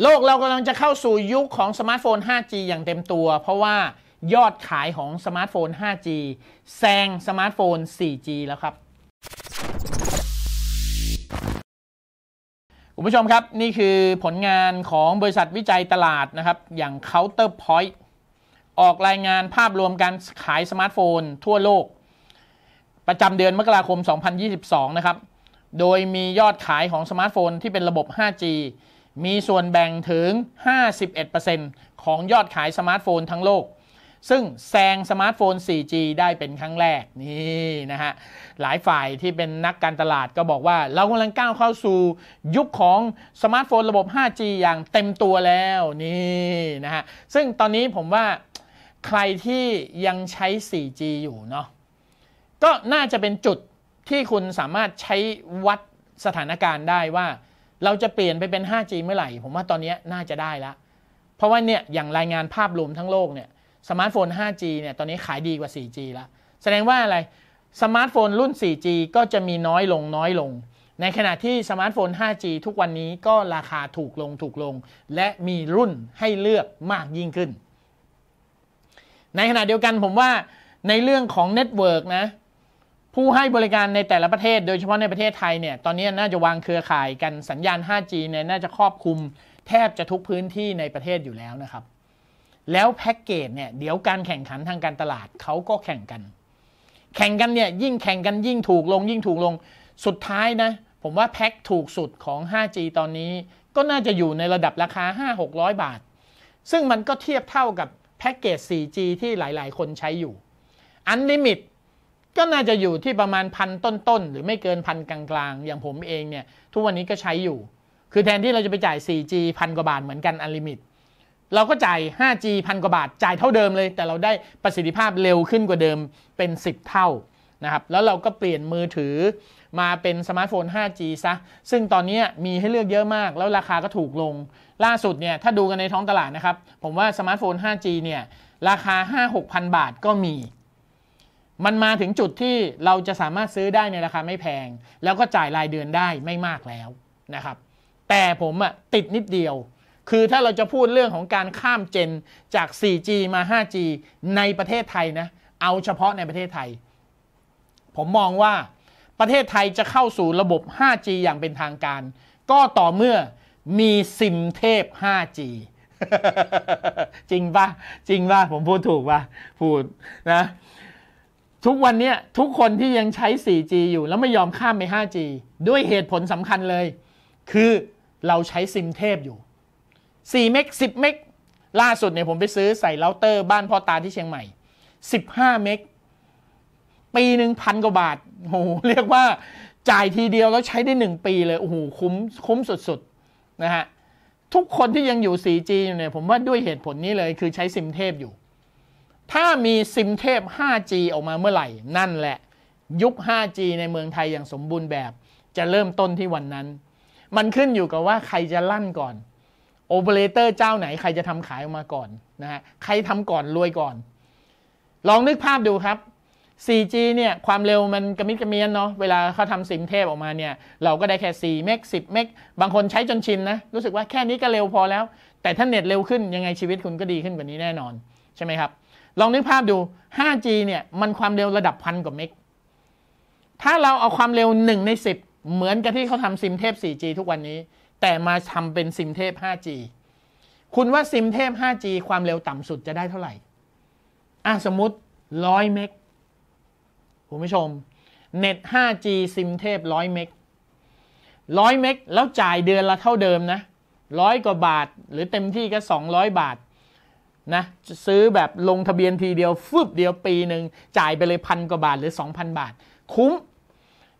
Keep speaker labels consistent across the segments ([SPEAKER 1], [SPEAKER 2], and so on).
[SPEAKER 1] โลกเรากำลังจะเข้าสู่ยุคของสมาร์ทโฟน 5G อย่างเต็มตัว เพราะว่ายอดขายของสมาร์ทโฟน 5G แซงสมาร์ทโฟน 4G แล้วครับ คุณผู้ชมครับนี่คือผลงานของบริษัทวิจัยตลาดนะครับ อย่าง Counterpoint ออกรายงานภาพรวมการขายสมาร์ทโฟนทั่วโลก ประจำเดือนมกราคม 2022 นะครับ โดยมียอดขายของสมาร์ทโฟนที่เป็นระบบ 5G มีส่วนแบ่งถึง 51%ของยอดขายสมาร์ทโฟนทั้งโลก ซึ่งแซงสมาร์ทโฟน 4G ได้เป็นครั้งแรก นี่นะฮะ หลายฝ่ายที่เป็นนักการตลาดก็บอกว่า เรากำลังก้าวเข้าสู่ยุคของสมาร์ทโฟนระบบ 5G อย่างเต็มตัวแล้ว นี่นะฮะ ซึ่งตอนนี้ผมว่าใครที่ยังใช้ 4G อยู่เนาะ ก็น่าจะเป็นจุดที่คุณสามารถใช้วัดสถานการณ์ได้ว่าเราจะเปลี่ยนไปเป็น 5G เมื่อไหร่ ผมว่าตอนนี้น่าจะได้ละ เพราะว่าเนี่ย อย่างรายงานภาพรวมทั้งโลกเนี่ย สมาร์ทโฟน 5G เนี่ย ตอนนี้ขายดีกว่า 4G แล้วแสดงว่าอะไร สมาร์ทโฟนรุ่น 4G ก็จะมีน้อยลงน้อยลง ในขณะที่สมาร์ทโฟน 5G ทุกวันนี้ก็ราคาถูกลง ถูกลง และมีรุ่นให้เลือกมากยิ่งขึ้น ในขณะเดียวกันผมว่าในเรื่องของเน็ตเวิร์กนะผู้ให้บริการในแต่ละประเทศ โดยเฉพาะในประเทศไทยเนี่ยตอนนี้น่าจะวางเครือข่ายกันสัญญาณ 5G เนี่ยน่าจะครอบคลุม แทบจะทุกพื้นที่ในประเทศอยู่แล้วนะครับ แล้วแพ็กเกจเนี่ยเดี๋ยวการแข่งขันทางการตลาดเขาก็แข่งกัน แข่งกันเนี่ยยิ่งแข่งกันยิ่งถูกลงยิ่งถูกลงสุดท้ายนะ ผมว่าแพ็กถูกสุดของ 5G ตอนนี้ ก็น่าจะอยู่ในระดับราคา5-600 บาท ซึ่งมันก็เทียบเท่ากับแพ็กเกจ 4G ที่หลายๆ คนใช้อยู่อันลิมิตก็น่าจะอยู่ที่ประมาณพันต้นๆ หรือไม่เกินพันกลางๆ อย่างผมเองเนี่ยทุกวันนี้ก็ใช้อยู่ คือแทนที่เราจะไปจ่าย 4G พันกว่าบาทเหมือนกันอันลิมิต เราก็จ่าย 5G พันกว่าบาทจ่ายเท่าเดิมเลย แต่เราได้ประสิทธิภาพเร็วขึ้นกว่าเดิมเป็น 10 เท่านะครับแล้วเราก็เปลี่ยนมือถือมาเป็นสมาร์ทโฟน 5G ซะ ซึ่งตอนนี้มีให้เลือกเยอะมาก แล้วราคาก็ถูกลง ล่าสุดเนี่ยถ้าดูกันในท้องตลาดนะครับผมว่าสมาร์ทโฟน 5G เนี่ยราคา 5-6,000 บาทก็มีมันมาถึงจุดที่เราจะสามารถซื้อได้ในราคาไม่แพง แล้วก็จ่ายรายเดือนได้ไม่มากแล้วนะครับ แต่ผมอะติดนิดเดียว คือถ้าเราจะพูดเรื่องของการข้ามเจนจาก 4G มา 5G ในประเทศไทยนะเอาเฉพาะในประเทศไทย ผมมองว่าประเทศไทยจะเข้าสู่ระบบ 5G อย่างเป็นทางการ ก็ต่อเมื่อมีซิมเทพ 5G จริงปะจริงปะผมพูดถูกปะพูดนะทุกวันนี้ทุกคนที่ยังใช้ 4G อยู่แล้วไม่ยอมข้ามไป 5G ด้วยเหตุผลสำคัญเลย คือเราใช้ซิมเทพอยู่ 4 เมก10 เมกล่าสุดเนี่ยผมไปซื้อใส่เราเตอร์ บ้านพ่อตาที่เชียงใหม่ 15 เมกปีหนึ่งพันกว่าบาทโอ้โหเรียกว่าจ่ายทีเดียวแล้วใช้ได้ 1 ปีเลยโอ้โหคุ้มคุ้มสุดๆนะฮะทุกคนที่ยังอยู่ 4G อยู่เนี่ยผมว่าด้วยเหตุผลนี้เลย คือใช้ซิมเทพอยู่ถ้ามีซิมเทพ 5G ออกมาเมื่อไหร่ นั่นแหละ ยุค 5G ในเมืองไทยอย่างสมบูรณ์แบบ จะเริ่มต้นที่วันนั้น มันขึ้นอยู่กับว่าใครจะลั่นก่อน โอเปอเรเตอร์เจ้าไหน ใครจะทำขายออกมาก่อนนะฮะ ใครทำก่อนรวยก่อน ลองนึกภาพดูครับ 4G เนี่ย ความเร็วมันกระมิดกระเมียนเนาะ เวลาเขาทำซิมเทพออกมาเนี่ย เราก็ได้แค่4เมก10เมก บางคนใช้จนชินนะ รู้สึกว่าแค่นี้ก็เร็วพอแล้ว แต่ถ้าเน็ตเร็วขึ้นยังไงชีวิตคุณก็ดีขึ้นกว่านี้แน่นอน ใช่ไหมครับลองนึกภาพดู 5G เนี่ย มันความเร็วระดับพันกว่าเมก ถ้าเราเอาความเร็ว 1 ใน 10 เหมือนกับที่เขาทำซิมเทพ 4G ทุกวันนี้ แต่มาทำเป็นซิมเทพ 5G คุณว่าซิมเทพ 5G ความเร็วต่ำสุดจะได้เท่าไหร่ อ่ะ สมมติ 100เมกคุณผู้ชม เน็ต 5G ซิมเทพ100เมก100เมก แล้วจ่ายเดือนละเท่าเดิมนะ 100 กว่าบาท หรือเต็มที่ก็ 200 บาทนะซื้อแบบลงทะเบียนทีเดียว ฟึบเดียวปีหนึ่ง จ่ายไปเลยพันกว่าบาทหรือ 2,000 บาท คุ้ม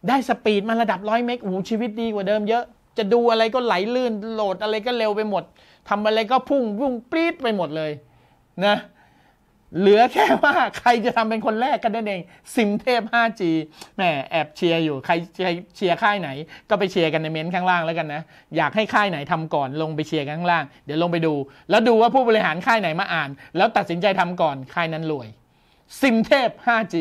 [SPEAKER 1] ได้สปีดมาระดับร้อยเมกโอ้ชีวิตดีกว่าเดิมเยอะจะดูอะไรก็ไหลลื่นโหลดอะไรก็เร็วไปหมดทำอะไรก็พุ่งพุ่งปรี๊ดไปหมดเลย นะเหลือแค่ว่า ใครจะทำเป็นคนแรกกันนั่นเองซิมเทพ 5G แหมแอบเชียร์อยู่ใครเชียร์ค่ายไหน ก็ไปเชียร์กันในเมน์ข้างล่างแล้วกันนะ อยากให้ค่ายไหนทำก่อนลงไปเชียร์กันข้างล่าง เดี๋ยวลงไปดู แล้วดูว่าผู้บริหารค่ายไหนมาอ่าน แล้วตัดสินใจทำก่อนค่ายนั้นรวยซิมเทพ 5G